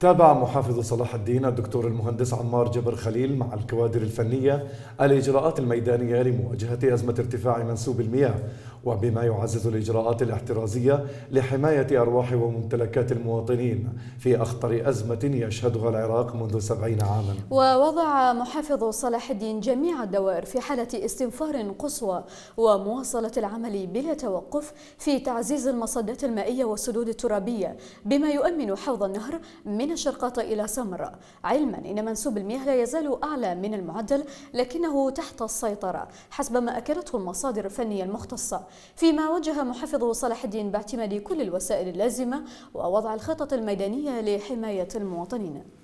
تابع محافظ صلاح الدين الدكتور المهندس عمار جبر خليل مع الكوادر الفنية الإجراءات الميدانية لمواجهة أزمة ارتفاع منسوب المياه وبما يعزز الإجراءات الاحترازية لحماية أرواح وممتلكات المواطنين في أخطر أزمة يشهدها العراق منذ سبعين عاما ووضع محافظ صلاح الدين جميع الدوائر في حالة استنفار قصوى ومواصلة العمل بلا توقف في تعزيز المصدات المائية والسدود الترابية بما يؤمن حوض النهر من الشرقاطة إلى سمر علما إن منسوب المياه لا يزال أعلى من المعدل لكنه تحت السيطرة حسب ما أكدته المصادر الفنية المختصة فيما وجه محافظ صلاح الدين باعتماد كل الوسائل اللازمة ووضع الخطط الميدانية لحماية المواطنين